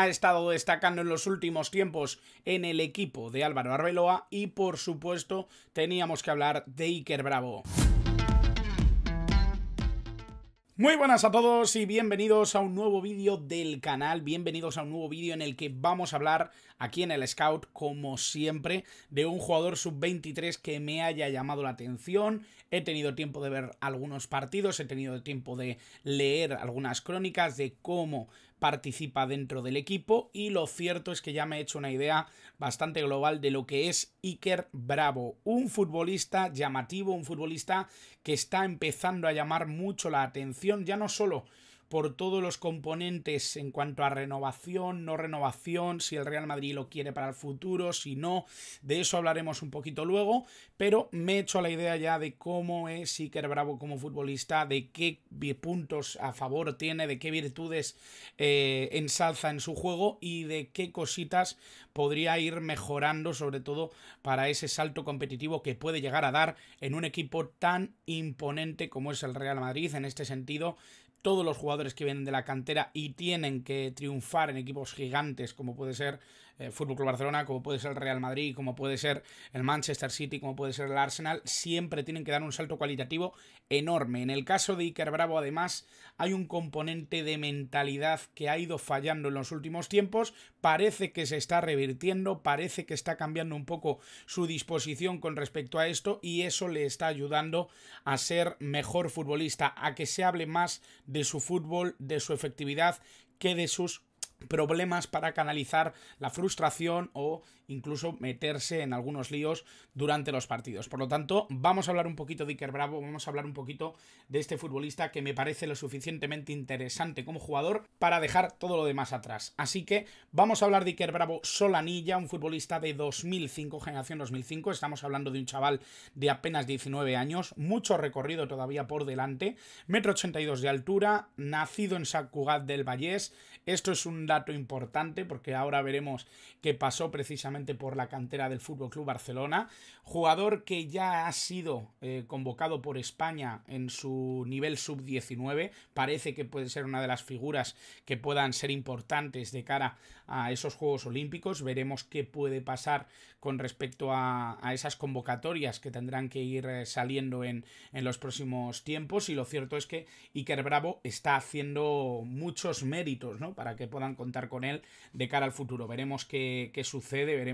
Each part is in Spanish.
ha estado destacando en los últimos tiempos en el equipo de Álvaro Arbeloa y por supuesto teníamos que hablar de Iker Bravo. Muy buenas a todos y bienvenidos a un nuevo vídeo del canal, bienvenidos a un nuevo vídeo en el que vamos a hablar aquí en el Scout, como siempre, de un jugador sub-23 que me haya llamado la atención. He tenido tiempo de ver algunos partidos, he tenido tiempo de leer algunas crónicas de cómo participa dentro del equipo y lo cierto es que ya me he hecho una idea bastante global de lo que es Iker Bravo, un futbolista llamativo, un futbolista que está empezando a llamar mucho la atención, ya no solo por todos los componentes en cuanto a renovación, no renovación, si el Real Madrid lo quiere para el futuro, si no, de eso hablaremos un poquito luego, pero me he hecho la idea ya de cómo es Iker Bravo como futbolista, de qué puntos a favor tiene, de qué virtudes eh, ensalza en su juego y de qué cositas podría ir mejorando, sobre todo para ese salto competitivo que puede llegar a dar en un equipo tan imponente como es el Real Madrid. En este sentido, todos los jugadores que vienen de la cantera y tienen que triunfar en equipos gigantes como puede ser eh, fútbol Club Barcelona, como puede ser el Real Madrid, como puede ser el Manchester City, como puede ser el Arsenal, siempre tienen que dar un salto cualitativo enorme. En el caso de Iker Bravo, además, hay un componente de mentalidad que ha ido fallando en los últimos tiempos. Parece que se está revirtiendo, parece que está cambiando un poco su disposición con respecto a esto y eso le está ayudando a ser mejor futbolista, a que se hable más de su fútbol, de su efectividad que de sus problemas para canalizar la frustración o incluso meterse en algunos líos durante los partidos. Por lo tanto, vamos a hablar un poquito de Iker Bravo, vamos a hablar un poquito de este futbolista que me parece lo suficientemente interesante como jugador para dejar todo lo demás atrás. Así que vamos a hablar de Iker Bravo Solanilla, un futbolista de 2005, generación 2005, estamos hablando de un chaval de apenas 19 años, mucho recorrido todavía por delante, metro 82 de altura, nacido en Sacugat del Vallés, esto es un dato importante porque ahora veremos qué pasó precisamente por la cantera del FC Barcelona, jugador que ya ha sido eh, convocado por España en su nivel sub-19, parece que puede ser una de las figuras que puedan ser importantes de cara a esos Juegos Olímpicos, veremos qué puede pasar con respecto a, esas convocatorias que tendrán que ir eh, saliendo en, los próximos tiempos y lo cierto es que Iker Bravo está haciendo muchos méritos para que puedan contar con él de cara al futuro. Veremos qué, qué sucede, veremos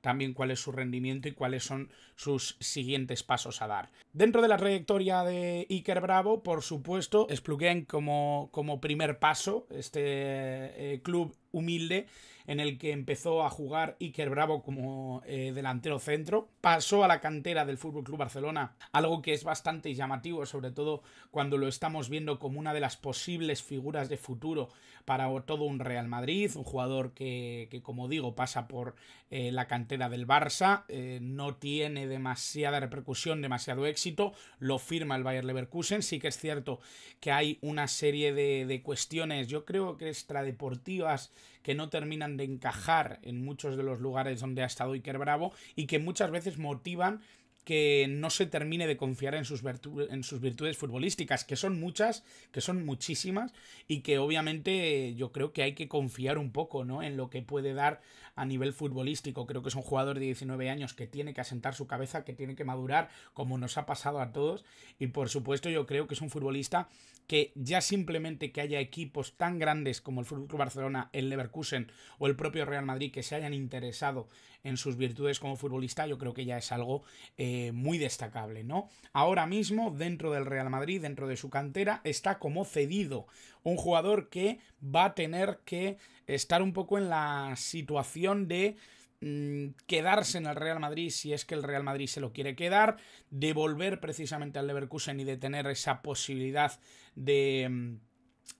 también cuál es su rendimiento y cuáles son sus siguientes pasos a dar. Dentro de la trayectoria de Iker Bravo, por supuesto, Splugen como, como primer paso, este eh, club humilde en el que empezó a jugar Iker Bravo como eh, delantero centro. Pasó a la cantera del FC Barcelona, algo que es bastante llamativo, sobre todo cuando lo estamos viendo como una de las posibles figuras de futuro para todo un Real Madrid. Un jugador que, como digo, pasa por eh, la cantera del Barça, eh, no tiene demasiada repercusión, demasiado éxito. Lo firma el Bayer Leverkusen. Sí que es cierto que hay una serie de, de cuestiones, yo creo que extradeportivas que no terminan de encajar en muchos de los lugares donde ha estado Iker Bravo y que muchas veces motivan que no se termine de confiar en sus, en sus virtudes futbolísticas, que son muchas, que son muchísimas, y que obviamente yo creo que hay que confiar un poco ¿no? en lo que puede dar a nivel futbolístico. Creo que es un jugador de 19 años que tiene que asentar su cabeza, que tiene que madurar, como nos ha pasado a todos, y por supuesto yo creo que es un futbolista que ya simplemente que haya equipos tan grandes como el FC Barcelona, el Leverkusen o el propio Real Madrid que se hayan interesado en sus virtudes como futbolista, yo creo que ya es algo eh, muy destacable, ¿no? Ahora mismo, dentro del Real Madrid, dentro de su cantera, está como cedido. Un jugador que va a tener que estar un poco en la situación de mm, quedarse en el Real Madrid si es que el Real Madrid se lo quiere quedar, de volver precisamente al Leverkusen y de tener esa posibilidad de mm,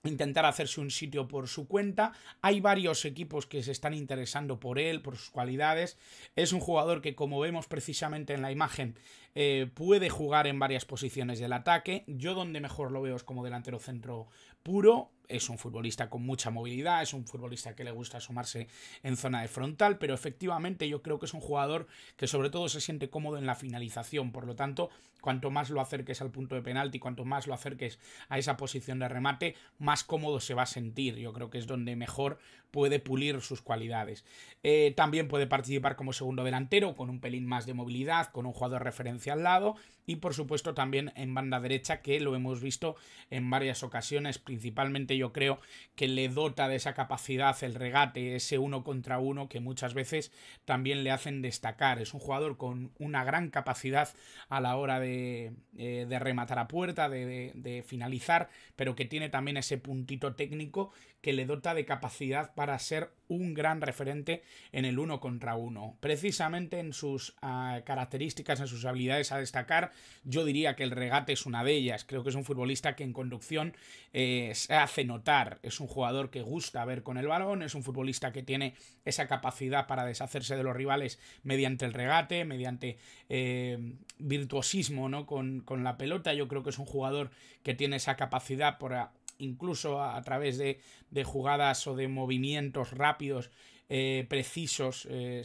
intentar hacerse un sitio por su cuenta. Hay varios equipos que se están interesando por él, por sus cualidades. Es un jugador que, como vemos precisamente en la imagen, eh, puede jugar en varias posiciones del ataque. Yo donde mejor lo veo es como delantero centro puro es un futbolista con mucha movilidad, es un futbolista que le gusta sumarse en zona de frontal, pero efectivamente yo creo que es un jugador que sobre todo se siente cómodo en la finalización, por lo tanto, cuanto más lo acerques al punto de penalti, cuanto más lo acerques a esa posición de remate, más cómodo se va a sentir, yo creo que es donde mejor puede pulir sus cualidades. Eh, también puede participar como segundo delantero, con un pelín más de movilidad, con un jugador referencia al lado y por supuesto también en banda derecha que lo hemos visto en varias ocasiones, principalmente yo creo que le dota de esa capacidad el regate, ese uno contra uno que muchas veces también le hacen destacar. Es un jugador con una gran capacidad a la hora de, eh, de rematar a puerta, de finalizar, pero que tiene también ese puntito técnico que le dota de capacidad para ser un gran referente en el uno contra uno, Precisamente en sus ah, características, en sus habilidades a destacar, yo diría que el regate es una de ellas. Creo que es un futbolista que en conducción eh, se hace notar. Es un jugador que gusta ver con el balón, es un futbolista que tiene esa capacidad para deshacerse de los rivales mediante el regate, mediante eh, virtuosismo ¿no? con, con la pelota. Yo creo que es un jugador que tiene esa capacidad para incluso a, través de, jugadas o de movimientos rápidos, eh, precisos, eh,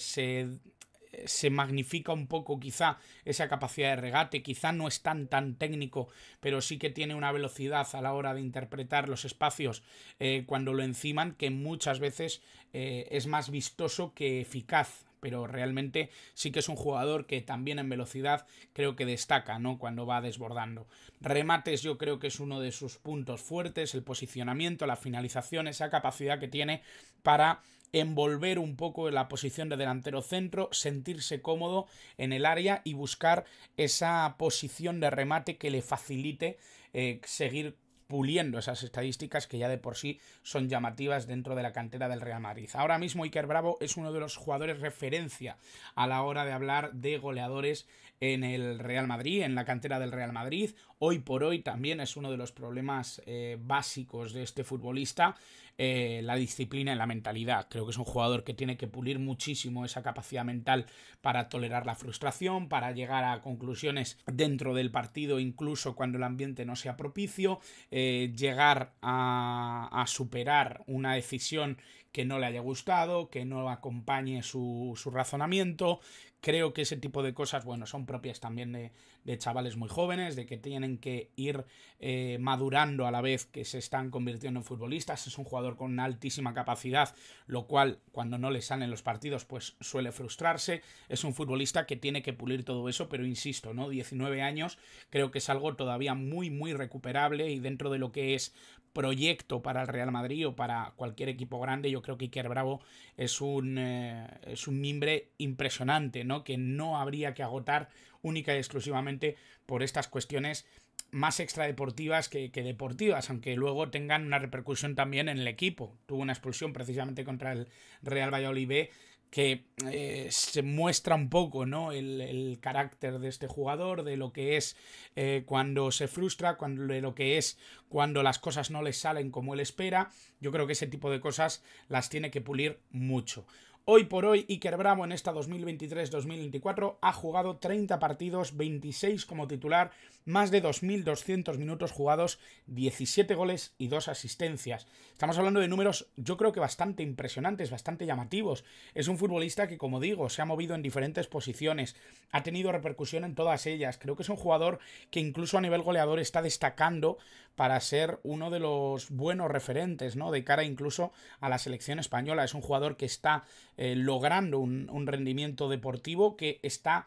se magnifica un poco quizá esa capacidad de regate, quizá no es tan tan técnico, pero sí que tiene una velocidad a la hora de interpretar los espacios eh, cuando lo enciman que muchas veces es más vistoso que eficaz pero realmente sí que es un jugador que también en velocidad creo que destaca, ¿no? Cuando va desbordando. Remates yo creo que es uno de sus puntos fuertes, el posicionamiento, la finalización, esa capacidad que tiene para envolver un poco la posición de delantero centro, sentirse cómodo en el área y buscar esa posición de remate que le facilite eh, seguir puliendo esas estadísticas que ya de por sí son llamativas dentro de la cantera del Real Madrid. Ahora mismo Iker Bravo es uno de los jugadores referencia a la hora de hablar de goleadores en el Real Madrid, en la cantera del Real Madrid. Hoy por hoy también es uno de los problemas eh, básicos de este futbolista, eh, la disciplina y la mentalidad. Creo que es un jugador que tiene que pulir muchísimo esa capacidad mental para tolerar la frustración, para llegar a conclusiones dentro del partido, incluso cuando el ambiente no sea propicio, eh, llegar a, superar una decisión que no le haya gustado, que no acompañe su razonamiento, Creo que ese tipo de cosas, bueno, son propias también de, chavales muy jóvenes, de que tienen que ir eh, madurando a la vez que se están convirtiendo en futbolistas. Es un jugador con una altísima capacidad, lo cual cuando no le salen los partidos, pues suele frustrarse. Es un futbolista que tiene que pulir todo eso, pero insisto, ¿no? 19 años, creo que es algo todavía muy, muy recuperable y dentro de lo que es proyecto para el Real Madrid o para cualquier equipo grande, yo creo que Iker Bravo es un, eh, es un mimbre impresionante, ¿no? Que no habría que agotar única y exclusivamente por estas cuestiones más extradeportivas que, deportivas, aunque luego tengan una repercusión también en el equipo. Tuvo una expulsión precisamente contra el Real Valladolid que eh, se muestra un poco ¿no? El, carácter de este jugador, de lo que es eh, cuando se frustra, cuando, de lo que es cuando las cosas no le salen como él espera. Yo creo que ese tipo de cosas las tiene que pulir mucho. Hoy por hoy, Iker Bravo en esta 2023-2024 ha jugado 30 partidos, 26 como titular, más de 2.200 minutos jugados, 17 goles y 2 asistencias. Estamos hablando de números yo creo que bastante impresionantes, bastante llamativos. Es un futbolista que, como digo, se ha movido en diferentes posiciones, ha tenido repercusión en todas ellas. Creo que es un jugador que incluso a nivel goleador está destacando para ser uno de los buenos referentes, ¿no? De cara incluso a la selección española. Es un jugador que está eh, logrando un, rendimiento deportivo que está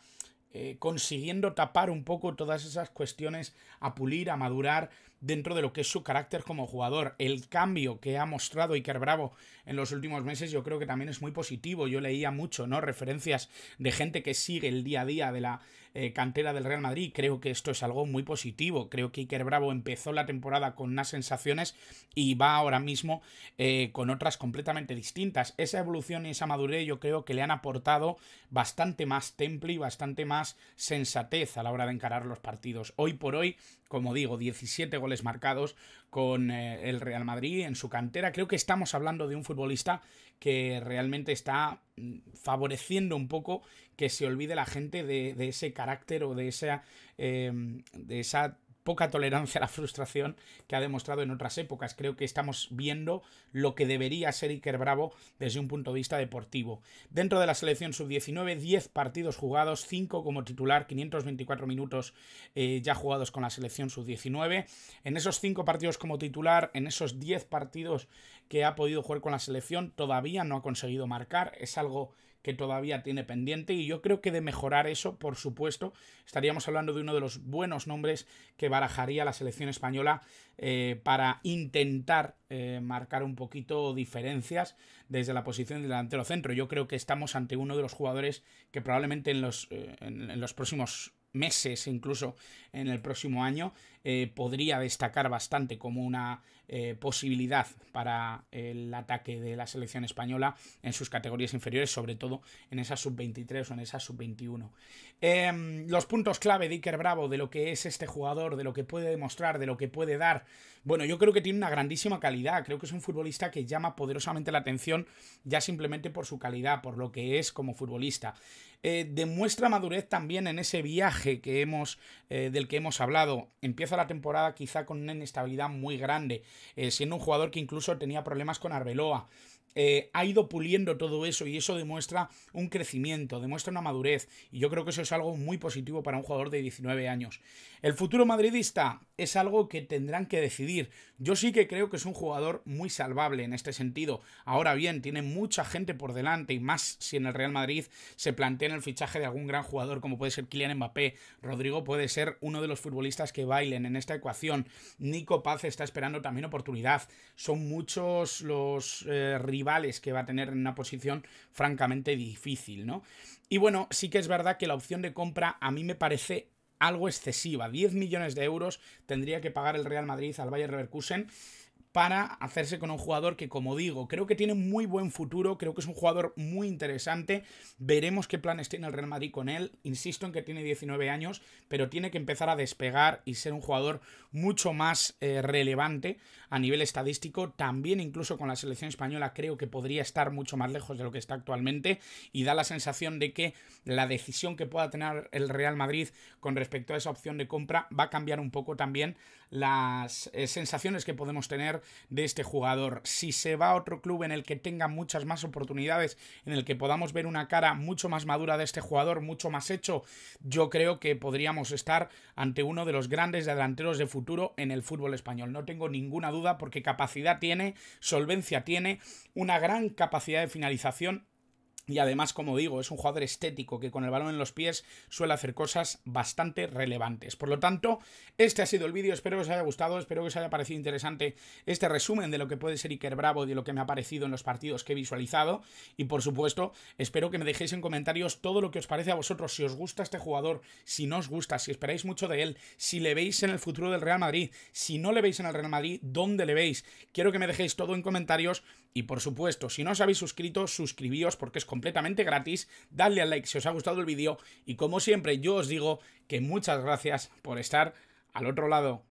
eh, consiguiendo tapar un poco todas esas cuestiones a pulir, a madurar dentro de lo que es su carácter como jugador. El cambio que ha mostrado Iker Bravo en los últimos meses yo creo que también es muy positivo. Yo leía mucho, ¿no? Referencias de gente que sigue el día a día de la eh, cantera del Real Madrid. Creo que esto es algo muy positivo. Creo que Iker Bravo empezó la temporada con unas sensaciones y va ahora mismo eh, con otras completamente distintas. Esa evolución y esa madurez yo creo que le han aportado bastante más temple y bastante más sensatez a la hora de encarar los partidos. Hoy por hoy como digo, 17 goles marcados con eh, el Real Madrid en su cantera. Creo que estamos hablando de un futbolista que realmente está mm, favoreciendo un poco que se olvide la gente de, ese carácter o de esa, eh, de esa poca tolerancia a la frustración que ha demostrado en otras épocas. Creo que estamos viendo lo que debería ser Iker Bravo desde un punto de vista deportivo. Dentro de la selección sub-19, 10 partidos jugados, 5 como titular, 524 minutos eh, ya jugados con la selección sub-19. En esos 5 partidos como titular, en esos 10 partidos que ha podido jugar con la selección, todavía no ha conseguido marcar, es algo que todavía tiene pendiente y yo creo que de mejorar eso, por supuesto, estaríamos hablando de uno de los buenos nombres que barajaría la selección española eh, para intentar eh, marcar un poquito diferencias desde la posición delantero centro. Yo creo que estamos ante uno de los jugadores que probablemente en los, eh, en los próximos meses, incluso en el próximo año, eh, podría destacar bastante como una eh, posibilidad para el ataque de la selección española en sus categorías inferiores, sobre todo en esa sub-23 o en esa sub-21. Em, los puntos clave de Iker Bravo, de lo que es este jugador, de lo que puede demostrar, de lo que puede dar. Bueno, yo creo que tiene una grandísima calidad, creo que es un futbolista que llama poderosamente la atención ya simplemente por su calidad, por lo que es como futbolista. Eh, demuestra madurez también en ese viaje que hemos, del que hemos hablado. Empieza la temporada quizá con una inestabilidad muy grande, eh, siendo un jugador que incluso tenía problemas con Arbeloa. Eh, ha ido puliendo todo eso y eso demuestra un crecimiento, demuestra una madurez y yo creo que eso es algo muy positivo para un jugador de 19 años. El futuro madridista, es algo que tendrán que decidir. Yo sí que creo que es un jugador muy salvable en este sentido. Ahora bien, tiene mucha gente por delante y más si en el Real Madrid se plantea el fichaje de algún gran jugador como puede ser Kylian Mbappé. Rodrigo puede ser uno de los futbolistas que bailen en esta ecuación. Nico Paz está esperando también oportunidad. Son muchos los eh, rivales que va a tener en una posición francamente difícil, ¿no? Y bueno, sí que es verdad que la opción de compra a mí me parece algo excesiva. 10 millones de euros tendría que pagar el Real Madrid al Bayer Leverkusen para hacerse con un jugador que, como digo, creo que tiene muy buen futuro, creo que es un jugador muy interesante, veremos qué planes tiene el Real Madrid con él, insisto en que tiene 19 años, pero tiene que empezar a despegar y ser un jugador mucho más eh, relevante a nivel estadístico, también incluso con la selección española creo que podría estar mucho más lejos de lo que está actualmente y da la sensación de que la decisión que pueda tener el Real Madrid con respecto a esa opción de compra va a cambiar un poco también las eh, sensaciones que podemos tener de este jugador. Si se va a otro club en el que tenga muchas más oportunidades, en el que podamos ver una cara mucho más madura de este jugador, mucho más hecho, yo creo que podríamos estar ante uno de los grandes delanteros de futuro en el fútbol español. No tengo ninguna duda porque capacidad tiene, solvencia tiene, una gran capacidad de finalización y además, como digo, es un jugador estético que con el balón en los pies suele hacer cosas bastante relevantes. Por lo tanto, este ha sido el vídeo. Espero que os haya gustado, espero que os haya parecido interesante este resumen de lo que puede ser Iker Bravo y de lo que me ha parecido en los partidos que he visualizado. Y por supuesto, espero que me dejéis en comentarios todo lo que os parece a vosotros, si os gusta este jugador, si no os gusta, si esperáis mucho de él, si le veis en el futuro del Real Madrid, si no le veis en el Real Madrid, ¿dónde le veis? Quiero que me dejéis todo en comentarios y por supuesto, si no os habéis suscrito, suscribíos porque es completamente gratis. Dadle al like si os ha gustado el vídeo y como siempre yo os digo que muchas gracias por estar al otro lado.